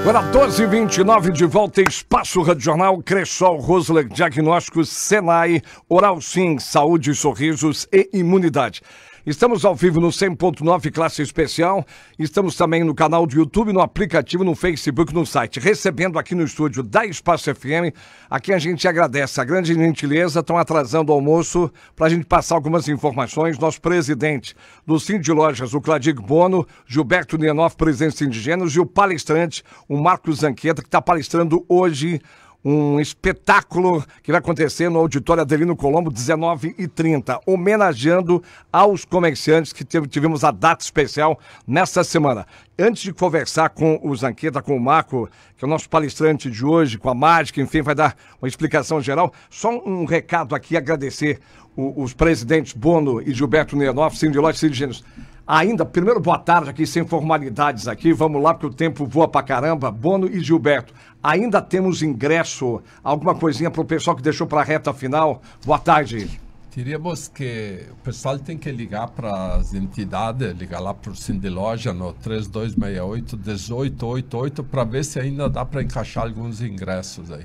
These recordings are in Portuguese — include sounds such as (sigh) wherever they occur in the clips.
Agora 12h29 de volta, Espaço Rádio Jornal, Cressol, Rosler, Diagnósticos, Senai, Oral Sim, Saúde, Sorrisos e Imunidade. Estamos ao vivo no 100.9 Classe Especial. Estamos também no canal do YouTube, no aplicativo, no Facebook, no site. Recebendo aqui no estúdio da Espaço FM. Aqui a gente agradece a grande gentileza. Estão atrasando o almoço para a gente passar algumas informações. Nosso presidente do Cinto de Lojas, o Cladig Bono, Gilberto Nienhoff, presidente de Sindigênios, e o palestrante, o Marcos Zanqueta, que está palestrando hoje um espetáculo que vai acontecer no Auditório Adelino Colombo, 19 e 30, homenageando aos comerciantes que tivemos a data especial nesta semana. Antes de conversar com o Zanqueta, com o Marco, que é o nosso palestrante de hoje, com a mágica, enfim, vai dar uma explicação geral, só um recado aqui, agradecer os presidentes Bono e Gilberto Neanoff, Ciro de Lodge, de Gênesis. Ainda, primeiro, boa tarde aqui, sem formalidades aqui. Vamos lá, porque o tempo voa pra caramba. Bono e Gilberto. Ainda temos ingresso, alguma coisinha para o pessoal que deixou para a reta final. Boa tarde. Teríamos que. O pessoal tem que ligar para as entidades, ligar lá para o Sindiloja no 3268-1888 para ver se ainda dá para encaixar alguns ingressos aí.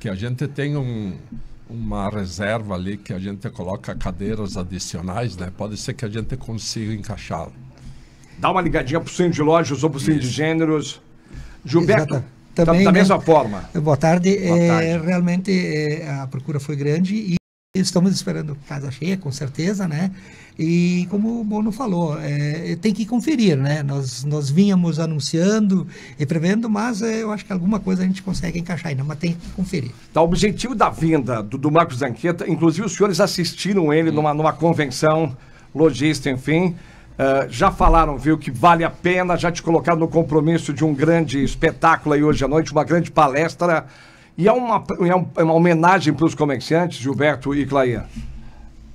Que a gente tem um, uma reserva ali que a gente coloca cadeiras adicionais, né? Pode ser que a gente consiga encaixá-lo. Dá uma ligadinha para o Sindilojas ou para o Sindigêneros. Gêneros. Gilberto também. Da, da né? mesma né? forma. Boa tarde. Boa é, tarde. realmente é, a procura foi grande e estamos esperando casa cheia, com certeza, né? E como o Bono falou, é, é, tem que conferir, né? Nós, nós vínhamos anunciando e prevendo, mas é, eu acho que alguma coisa a gente consegue encaixar ainda, mas tem que conferir. Tá, o objetivo da vinda do, do Marcos Zanqueta, inclusive os senhores assistiram ele numa, numa convenção lojista enfim, ah, já falaram, viu, que vale a pena, já te colocaram no compromisso de um grande espetáculo aí hoje à noite, uma grande palestra. E é uma, é um, é uma homenagem para os comerciantes, Gilberto e Claian.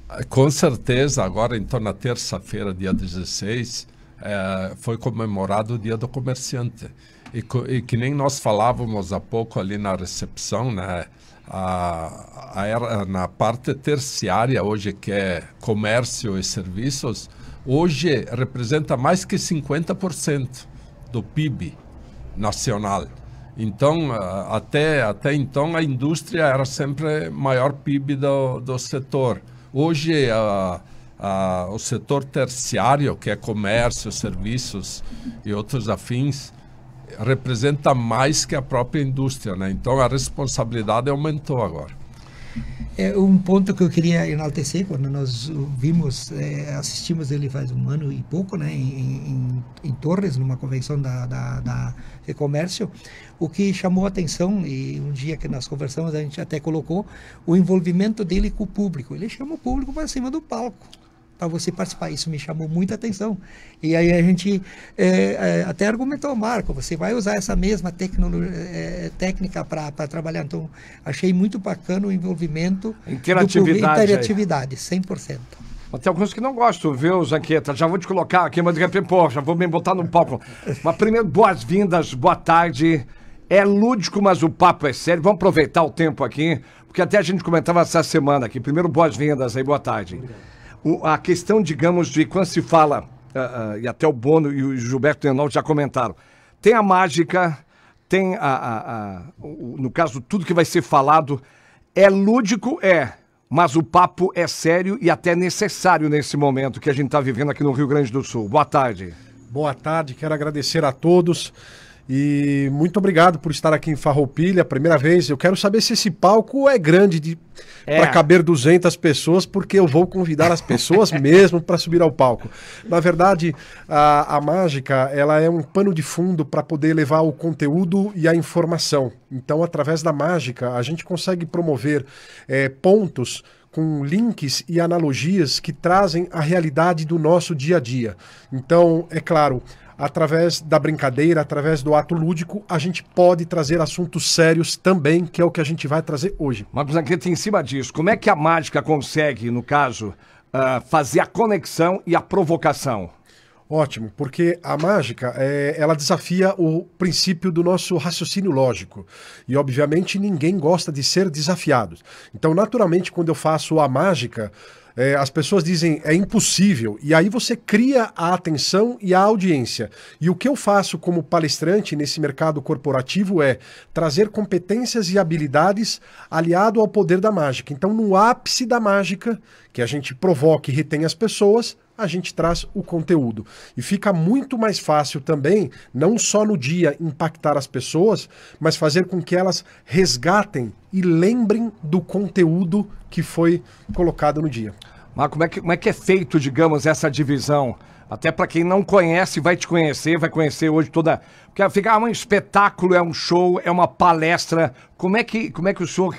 Ah, com certeza, agora então na terça-feira, dia 16, é, eh, foi comemorado o Dia do Comerciante. E, e, que nem nós falávamos há pouco ali na recepção, né? A, a era, na parte terciária hoje que é comércio e serviços, hoje representa mais que 50% do PIB nacional. Então, eh, até, até então, a indústria era sempre maior PIB do, do setor. Hoje, a, a, o setor terciário, que é comércio, serviços e outros afins, representa mais que a própria indústria. Né? Então, a responsabilidade aumentou agora. É um ponto que eu queria enaltecer quando nós vimos, é, assistimos ele faz um ano e pouco, né, em, em, em Torres, numa convenção da, da, da comércio, o que chamou a atenção e um dia que nós conversamos a gente até colocou o envolvimento dele com o público. Ele chama o público para cima do palco para você participar. Isso me chamou muita atenção. E aí a gente é, é, até argumentou, Marco, você vai usar essa mesma é, é, técnica para trabalhar. Então, achei muito bacana o envolvimento. Interatividade. Do, interatividade, 100%. Tem alguns que não gostam, viu, Zanqueta? Já vou te colocar aqui, mas pô, já vou me botar no palco. Mas primeiro, boas-vindas, boa tarde. É lúdico, mas o papo é sério. Vamos aproveitar o tempo aqui, porque até a gente comentava essa semana aqui. Primeiro, boas-vindas aí, boa tarde. Obrigado a questão, digamos, de quando se fala, uh, uh, e até o Bono e o Gilberto Tenol já comentaram, tem a mágica, tem a, a, a o, no caso, tudo que vai ser falado é lúdico, é, mas o papo é sério e até necessário nesse momento que a gente está vivendo aqui no Rio Grande do Sul. Boa tarde. Boa tarde, quero agradecer a todos. E muito obrigado por estar aqui em Farroupilha, primeira vez. Eu quero saber se esse palco é grande é. para caber 200 pessoas, porque eu vou convidar as pessoas (laughs) mesmo para subir ao palco. Na verdade, a, a mágica ela é um pano de fundo para poder levar o conteúdo e a informação. Então, através da mágica, a gente consegue promover é, pontos com links e analogias que trazem a realidade do nosso dia a dia. Então, é claro, através da brincadeira, através do ato lúdico, a gente pode trazer assuntos sérios também, que é o que a gente vai trazer hoje. Marcos Anquieta, em cima disso, como é que a mágica consegue, no caso, uh, fazer a conexão e a provocação? Ótimo, porque a mágica é, ela desafia o princípio do nosso raciocínio lógico. E, obviamente, ninguém gosta de ser desafiado. Então, naturalmente, quando eu faço a mágica, é, as pessoas dizem é impossível, e aí você cria a atenção e a audiência. E o que eu faço como palestrante nesse mercado corporativo é trazer competências e habilidades aliado ao poder da mágica. Então, no ápice da mágica, que a gente provoca e retém as pessoas, a gente traz o conteúdo. E fica muito mais fácil também, não só no dia impactar as pessoas, mas fazer com que elas resgatem e lembrem do conteúdo que foi colocado no dia. Marco, como é que, como é, que é feito, digamos, essa divisão? Até para quem não conhece, vai te conhecer, vai conhecer hoje toda. Porque ficar ah, um espetáculo, é um show, é uma palestra. Como é que, como é que o senhor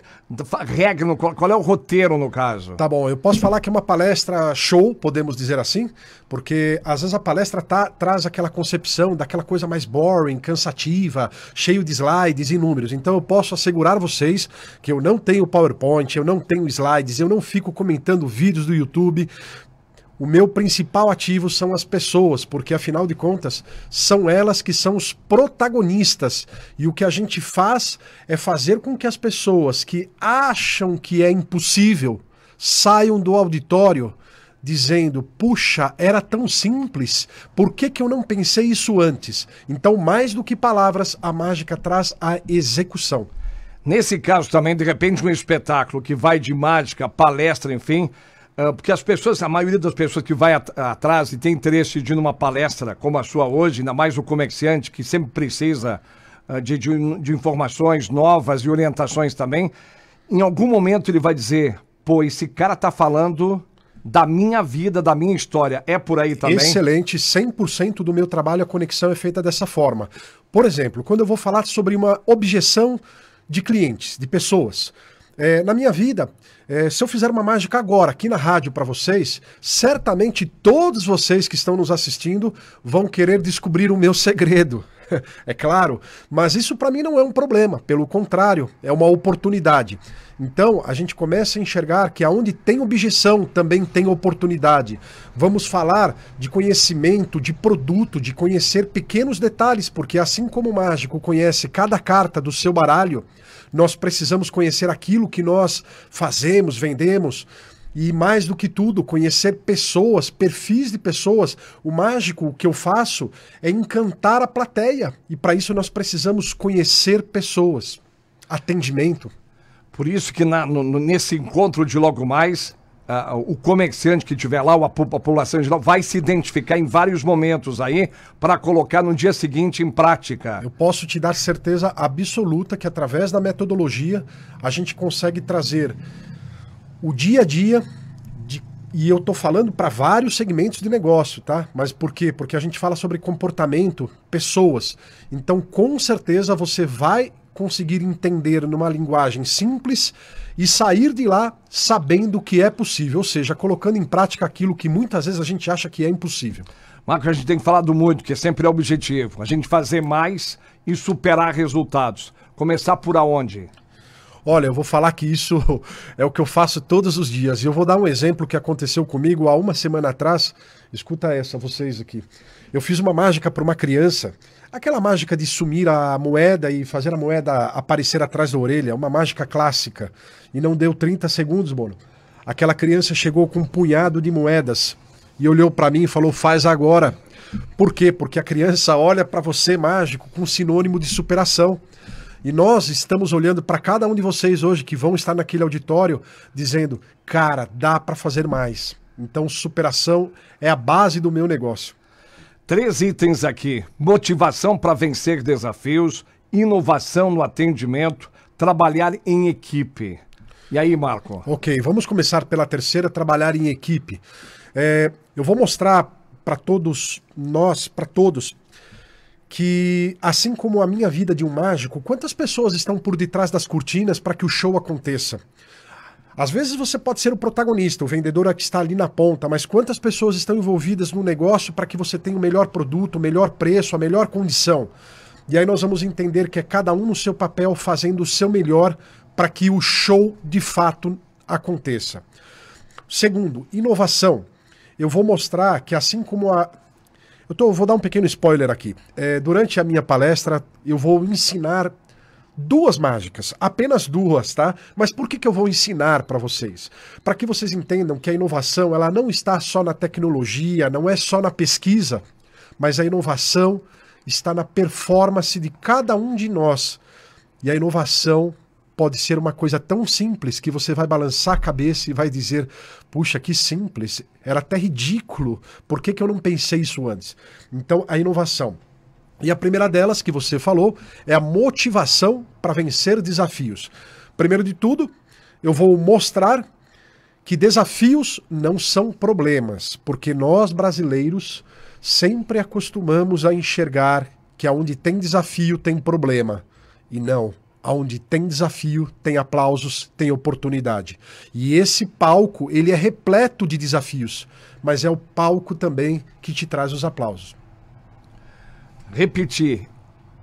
regra? qual é o roteiro, no caso? Tá bom, eu posso falar que é uma palestra show, podemos dizer assim, porque às vezes a palestra tá, traz aquela concepção daquela coisa mais boring, cansativa, cheio de slides e números. Então eu posso assegurar vocês que eu não tenho PowerPoint, eu não tenho slides, eu não fico comentando vídeos do YouTube o meu principal ativo são as pessoas, porque afinal de contas são elas que são os protagonistas. E o que a gente faz é fazer com que as pessoas que acham que é impossível saiam do auditório dizendo: puxa, era tão simples, por que, que eu não pensei isso antes? Então, mais do que palavras, a mágica traz a execução. Nesse caso também, de repente, um espetáculo que vai de mágica, palestra, enfim, ah, porque as pessoas, a maioria das pessoas que vai at atrás e tem interesse de ir numa palestra como a sua hoje, ainda mais o comerciante que sempre precisa uh, de, de, de, informações novas e orientações também, em algum momento ele vai dizer, pô, esse cara está falando da minha vida, da minha história, é por aí também? Excelente, 100% do meu trabalho a conexão é feita dessa forma. Por exemplo, quando eu vou falar sobre uma objeção de clientes, de pessoas, é, na minha vida, é, se eu fizer uma mágica agora aqui na rádio para vocês, certamente todos vocês que estão nos assistindo vão querer descobrir o meu segredo. (laughs) é claro, mas isso para mim não é um problema, pelo contrário, é uma oportunidade. Então, a gente começa a enxergar que aonde tem objeção também tem oportunidade. Vamos falar de conhecimento, de produto, de conhecer pequenos detalhes, porque assim como o mágico conhece cada carta do seu baralho, nós precisamos conhecer aquilo que nós fazemos, vendemos. E mais do que tudo, conhecer pessoas, perfis de pessoas. O mágico, o que eu faço, é encantar a plateia. E para isso nós precisamos conhecer pessoas. Atendimento. Por isso que na, no, nesse encontro de logo mais, uh, o comerciante que tiver lá, a população geral, vai se identificar em vários momentos aí para colocar no dia seguinte em prática. Eu posso te dar certeza absoluta que através da metodologia a gente consegue trazer o dia a dia e eu estou falando para vários segmentos de negócio, tá? Mas por quê? Porque a gente fala sobre comportamento, pessoas. Então, com certeza, você vai conseguir entender numa linguagem simples e sair de lá sabendo que é possível, ou seja, colocando em prática aquilo que muitas vezes a gente acha que é impossível. Marcos, a gente tem que falar do muito, que é sempre o objetivo, a gente fazer mais e superar resultados. Começar por aonde? Olha, eu vou falar que isso (laughs) é o que eu faço todos os dias. E eu vou dar um exemplo que aconteceu comigo há uma semana atrás. Escuta essa, vocês aqui. Eu fiz uma mágica para uma criança. Aquela mágica de sumir a moeda e fazer a moeda aparecer atrás da orelha. Uma mágica clássica. E não deu 30 segundos, mano. Aquela criança chegou com um punhado de moedas e olhou para mim e falou: faz agora. Por quê? Porque a criança olha para você mágico com sinônimo de superação. E nós estamos olhando para cada um de vocês hoje que vão estar naquele auditório dizendo: cara, dá para fazer mais. Então, superação é a base do meu negócio. Três itens aqui: motivação para vencer desafios, inovação no atendimento, trabalhar em equipe. E aí, Marco? Ok, vamos começar pela terceira: trabalhar em equipe. É, eu vou mostrar para todos nós, para todos, que, assim como a minha vida de um mágico, quantas pessoas estão por detrás das cortinas para que o show aconteça? Às vezes você pode ser o protagonista, o vendedor é que está ali na ponta, mas quantas pessoas estão envolvidas no negócio para que você tenha o melhor produto, o melhor preço, a melhor condição? E aí nós vamos entender que é cada um no seu papel fazendo o seu melhor para que o show de fato aconteça. Segundo, inovação. Eu vou mostrar que assim como a eu tô, vou dar um pequeno spoiler aqui. É, durante a minha palestra, eu vou ensinar duas mágicas, apenas duas, tá? Mas por que, que eu vou ensinar para vocês? Para que vocês entendam que a inovação ela não está só na tecnologia, não é só na pesquisa, mas a inovação está na performance de cada um de nós. E a inovação pode ser uma coisa tão simples que você vai balançar a cabeça e vai dizer: puxa, que simples, era até ridículo, por que, que eu não pensei isso antes? Então, a inovação. E a primeira delas que você falou é a motivação para vencer desafios. Primeiro de tudo, eu vou mostrar que desafios não são problemas, porque nós brasileiros sempre acostumamos a enxergar que aonde tem desafio tem problema. E não, onde tem desafio, tem aplausos, tem oportunidade. E esse palco, ele é repleto de desafios, mas é o palco também que te traz os aplausos. Repetir,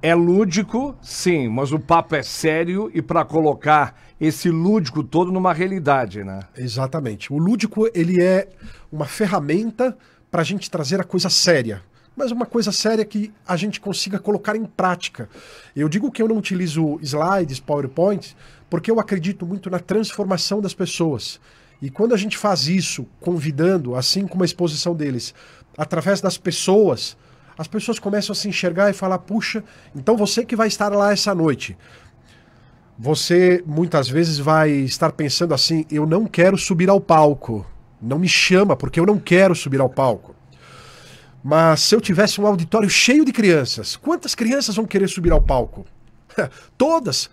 é lúdico, sim, mas o papo é sério e para colocar esse lúdico todo numa realidade, né? Exatamente. O lúdico ele é uma ferramenta para a gente trazer a coisa séria mas uma coisa séria que a gente consiga colocar em prática. Eu digo que eu não utilizo slides, PowerPoint, porque eu acredito muito na transformação das pessoas. E quando a gente faz isso, convidando, assim como a exposição deles, através das pessoas, as pessoas começam a se enxergar e falar: puxa, então você que vai estar lá essa noite. Você muitas vezes vai estar pensando assim: eu não quero subir ao palco. Não me chama, porque eu não quero subir ao palco. Mas se eu tivesse um auditório cheio de crianças, quantas crianças vão querer subir ao palco? (laughs) Todas!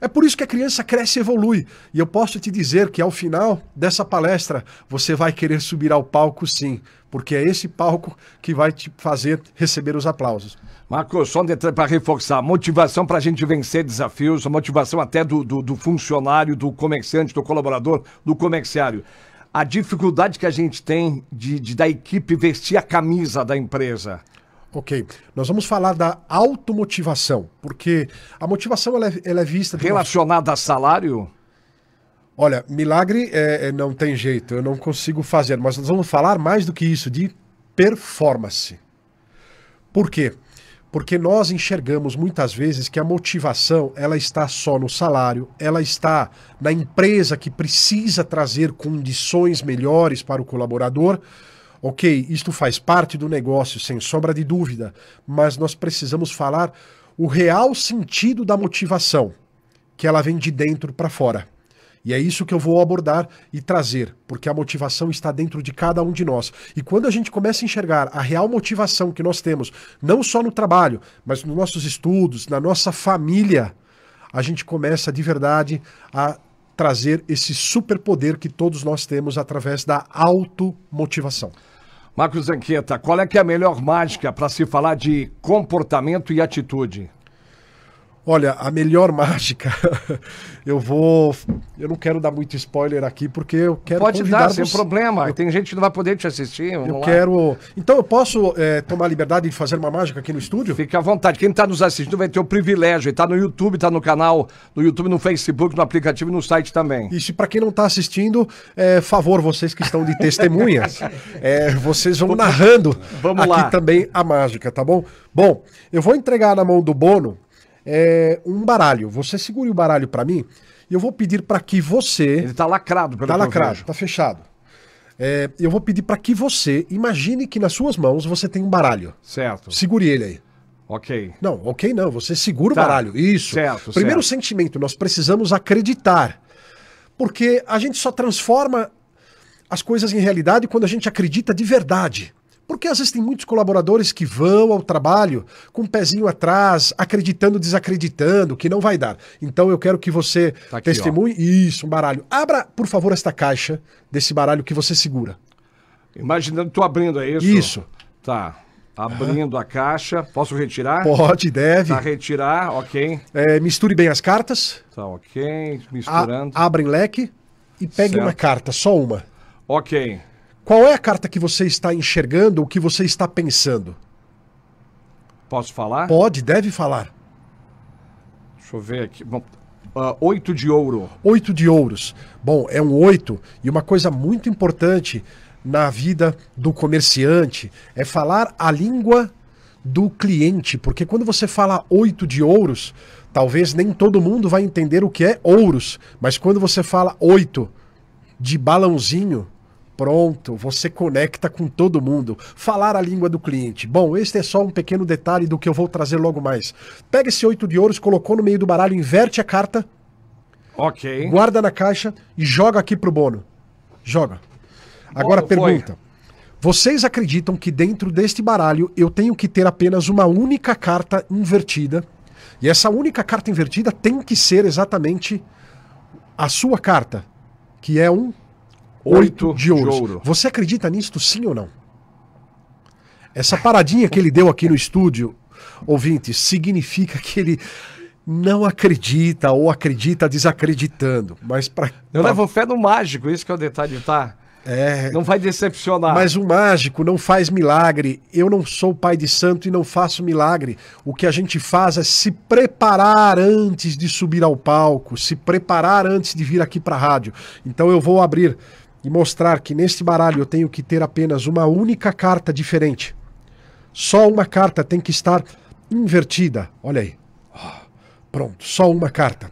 É por isso que a criança cresce e evolui. E eu posso te dizer que ao final dessa palestra você vai querer subir ao palco sim, porque é esse palco que vai te fazer receber os aplausos. Marcos, só um detalhe para reforçar: motivação para a gente vencer desafios, motivação até do, do, do funcionário, do comerciante, do colaborador, do comerciário a dificuldade que a gente tem de, de, da equipe vestir a camisa da empresa. Ok, nós vamos falar da automotivação, porque a motivação ela é, ela é vista... Relacionada uma... a salário? Olha, milagre é, é, não tem jeito, eu não consigo fazer, mas nós vamos falar mais do que isso, de performance. Por quê? porque nós enxergamos muitas vezes que a motivação ela está só no salário, ela está na empresa que precisa trazer condições melhores para o colaborador. Ok, isto faz parte do negócio, sem sombra de dúvida, mas nós precisamos falar o real sentido da motivação, que ela vem de dentro para fora. E é isso que eu vou abordar e trazer, porque a motivação está dentro de cada um de nós. E quando a gente começa a enxergar a real motivação que nós temos, não só no trabalho, mas nos nossos estudos, na nossa família, a gente começa de verdade a trazer esse superpoder que todos nós temos através da automotivação. Marcos Zanqueta, qual é que é a melhor mágica para se falar de comportamento e atitude? Olha, a melhor (laughs) mágica. eu vou. Eu não quero dar muito spoiler aqui, porque eu quero. Pode dar, sem problema. Eu... Tem gente que não vai poder te assistir. eu lá. quero. Então eu posso é, tomar liberdade de fazer uma mágica aqui no estúdio? Fique à vontade. Quem está nos assistindo vai ter o privilégio. Está no YouTube, está no canal, no YouTube, no Facebook, no aplicativo e no site também. Isso, para quem não está assistindo, é, favor, vocês que estão de testemunhas, (laughs) é, vocês vão narrando Vamos aqui lá. também a mágica, tá bom? Bom, eu vou entregar na mão do Bono é, um baralho. Você segure o baralho para mim e eu vou pedir para que você. Ele tá lacrado, pelo Tá lacrado, tá fechado. É, eu vou pedir para que você imagine que nas suas mãos você tem um baralho. Certo. Segure ele aí. Ok. Não, ok não. Você segura tá. o baralho. Isso. Certo. Primeiro certo. sentimento, nós precisamos acreditar. Porque a gente só transforma as coisas em realidade quando a gente acredita de verdade. Porque às vezes tem muitos colaboradores que vão ao trabalho com o um pezinho atrás, acreditando, desacreditando, que não vai dar. Então eu quero que você tá aqui, testemunhe. Ó. Isso, um baralho. Abra, por favor, esta caixa desse baralho que você segura. Imaginando, tô abrindo, é isso? Isso. Tá. Abrindo uhum. a caixa. Posso retirar? Pode, deve. Tá, retirar, ok. É, misture bem as cartas. Tá, ok. Misturando. A, em leque e pegue certo. uma carta, só uma. Ok. Qual é a carta que você está enxergando O que você está pensando? Posso falar? Pode, deve falar. Deixa eu ver aqui. Bom, uh, oito de ouro. Oito de ouros. Bom, é um oito e uma coisa muito importante na vida do comerciante é falar a língua do cliente, porque quando você fala oito de ouros, talvez nem todo mundo vai entender o que é ouros, mas quando você fala oito de balãozinho, Pronto, você conecta com todo mundo. Falar a língua do cliente. Bom, este é só um pequeno detalhe do que eu vou trazer logo mais. Pega esse oito de ouros, colocou no meio do baralho, inverte a carta. Ok. Guarda na caixa e joga aqui pro Bono. Joga. Agora Bono, pergunta. Foi. Vocês acreditam que dentro deste baralho eu tenho que ter apenas uma única carta invertida? E essa única carta invertida tem que ser exatamente a sua carta, que é um Oito de, ouro. Você acredita nisto sim ou não? Essa paradinha que ele deu aqui no estúdio, ouvinte, significa que ele não acredita ou acredita desacreditando. Mas para Eu pra... levo fé no mágico, isso que é o detalhe, tá? É, não vai decepcionar. Mas o mágico não faz milagre. Eu não sou pai de santo e não faço milagre. O que a gente faz é se preparar antes de subir ao palco, se preparar antes de vir aqui para a rádio. Então eu vou abrir e mostrar que neste baralho eu tenho que ter apenas uma única carta diferente. Só uma carta tem que estar invertida. Olha aí. Ah, pronto, só uma carta.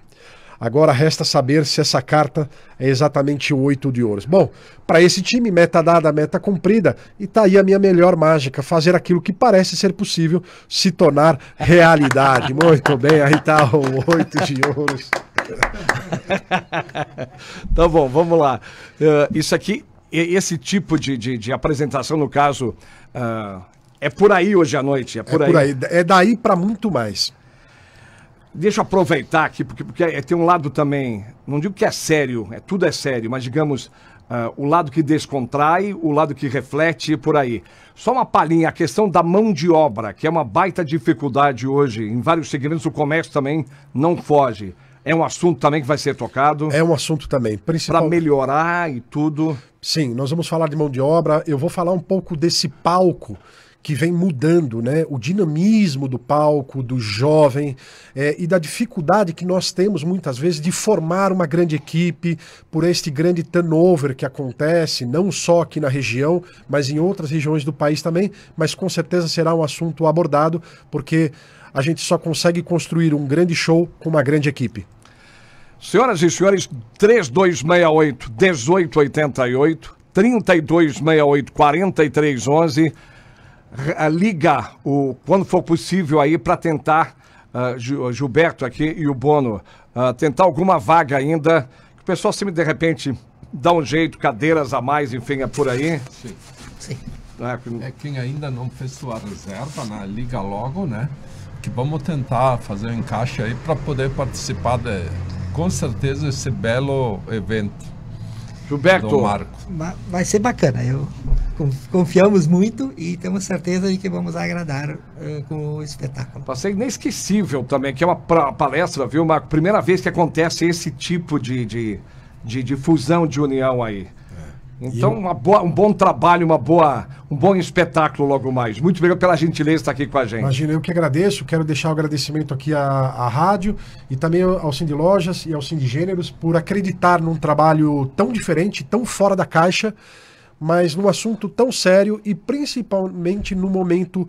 Agora resta saber se essa carta é exatamente o 8 de ouros. Bom, para esse time, meta dada, meta cumprida, e tá aí a minha melhor mágica, fazer aquilo que parece ser possível se tornar realidade. (laughs) Muito bem, aí tá o 8 de ouros. (laughs) tá bom, vamos lá. Uh, isso aqui, esse tipo de, de, de apresentação, no caso, uh, é por aí hoje à noite. É por, é aí. por aí. É daí para muito mais. Deixa eu aproveitar aqui, porque, porque é, tem um lado também, não digo que é sério, é, tudo é sério, mas digamos, Uh, o lado que descontrai, o lado que reflete por aí. Só uma palhinha, a questão da mão de obra, que é uma baita dificuldade hoje, em vários segmentos o comércio também não foge. É um assunto também que vai ser tocado. É um assunto também, principal. Para melhorar e tudo. Sim, nós vamos falar de mão de obra. Eu vou falar um pouco desse palco que vem mudando, né? O dinamismo do palco, do jovem é, e da dificuldade que nós temos muitas vezes de formar uma grande equipe por este grande turnover que acontece, não só aqui na região, mas em outras regiões do país também. Mas com certeza será um assunto abordado, porque a gente só consegue construir um grande show com uma grande equipe. Senhoras e senhores, 3268 1888, 3268 4311. Liga o, quando for possível aí para tentar, uh, Gilberto aqui e o Bono, uh, tentar alguma vaga ainda. Que o pessoal sempre de repente dá um jeito, cadeiras a mais, enfim, é por aí. Sim. Sim. É, é quem ainda não fez sua reserva, né? liga logo, né? Que vamos tentar fazer um encaixe aí para poder participar de, com certeza esse belo evento. Gilberto. Marco. Vai ser bacana. Eu confiamos muito e temos certeza de que vamos agradar uh, com o espetáculo. Passei inesquecível também, que é uma palestra, viu, Marco? Primeira vez que acontece esse tipo de, de, de, de fusão de união aí. Então, eu... uma boa, um bom trabalho, uma boa, um bom espetáculo logo mais. Muito obrigado pela gentileza estar aqui com a gente. Imagina, eu que agradeço. Quero deixar o um agradecimento aqui à, à rádio e também ao Cindy Lojas e ao Cindy Gêneros por acreditar num trabalho tão diferente, tão fora da caixa, mas num assunto tão sério e principalmente no momento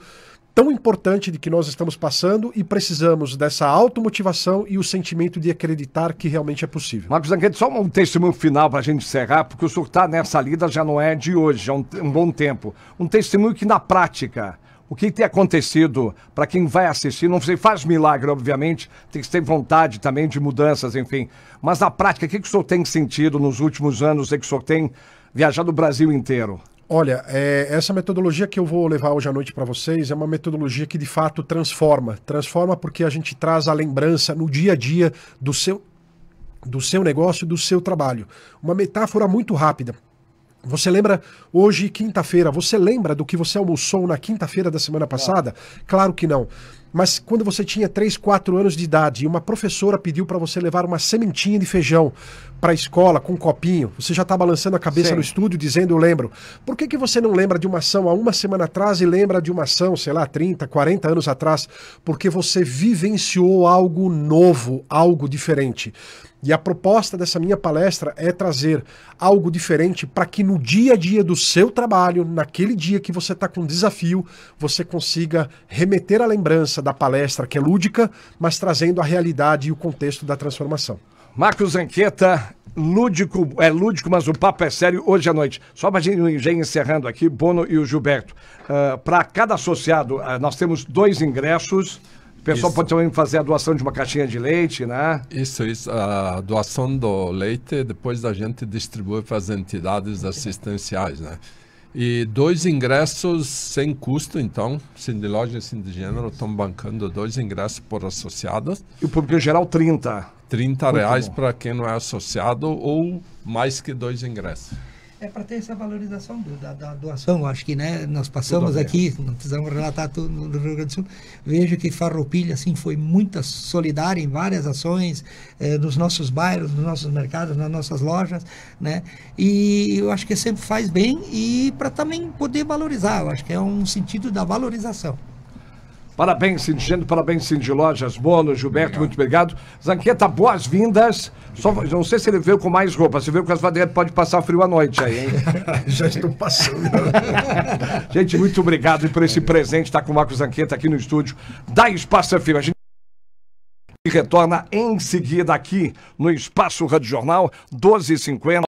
tão importante de que nós estamos passando e precisamos dessa automotivação e o sentimento de acreditar que realmente é possível. Marcos Zanquete, só um testemunho final para a gente encerrar, porque o senhor está nessa lida já não é de hoje, já é um, um bom tempo. Um testemunho que na prática o que tem acontecido para quem vai assistir? Não sei, faz milagre, obviamente, tem que ter vontade também de mudanças, enfim. Mas na prática, o que, que o senhor tem sentido nos últimos anos e que o senhor tem viajado o Brasil inteiro? Olha, é, essa metodologia que eu vou levar hoje à noite para vocês é uma metodologia que de fato transforma. Transforma porque a gente traz a lembrança no dia a dia do seu, do seu negócio do seu trabalho. Uma metáfora muito rápida. Você lembra hoje, quinta-feira, você lembra do que você almoçou na quinta-feira da semana passada? Não. Claro que não. Mas quando você tinha 3, 4 anos de idade e uma professora pediu para você levar uma sementinha de feijão para a escola com um copinho, você já está balançando a cabeça Sim. no estúdio dizendo eu lembro. Por que, que você não lembra de uma ação há uma semana atrás e lembra de uma ação, sei lá, 30, 40 anos atrás? Porque você vivenciou algo novo, algo diferente. E a proposta dessa minha palestra é trazer algo diferente para que no dia a dia do seu trabalho, naquele dia que você está com um desafio, você consiga remeter a lembrança da palestra que é lúdica, mas trazendo a realidade e o contexto da transformação. Marcos Anqueta, lúdico, é lúdico, mas o papo é sério hoje à noite. Só para a gente já encerrando aqui, Bono e o Gilberto. Uh, ah, para cada associado, uh, nós temos dois ingressos pessoal isso. pode também fazer a doação de uma caixinha de leite, né? Isso, isso. A doação do leite, depois a gente distribui para as entidades assistenciais, né? E dois ingressos sem custo, então, sim de loja e sim de gênero, estão bancando dois ingressos por associados. E o público geral, 30. 30 Muito reais para quem não é associado ou mais que dois ingressos é para ter essa valorização do, da, da, doação. Acho que né, nós passamos aqui, não precisamos relatar tudo no Rio Grande do Sul. Vejo que Farroupilha assim, foi muito solidária em várias ações, eh, nos nossos bairros, nos nossos mercados, nas nossas lojas. Né? E eu acho que sempre faz bem e para também poder valorizar. Eu acho que é um sentido da valorização. Parabéns, Cindy parabéns, Cindy Lojas, Bolo, Gilberto, muito obrigado. Zanqueta, boas-vindas. Só não sei se ele veio com mais roupa. Se veio com as vadeiras, pode passar frio à noite aí, hein? (laughs) Já estou passando. (laughs) gente, muito obrigado por esse presente. Está com o Marcos Zanqueta aqui no estúdio da Espaço é FM. A gente retorna em seguida aqui no Espaço Rádio Jornal, 12h50.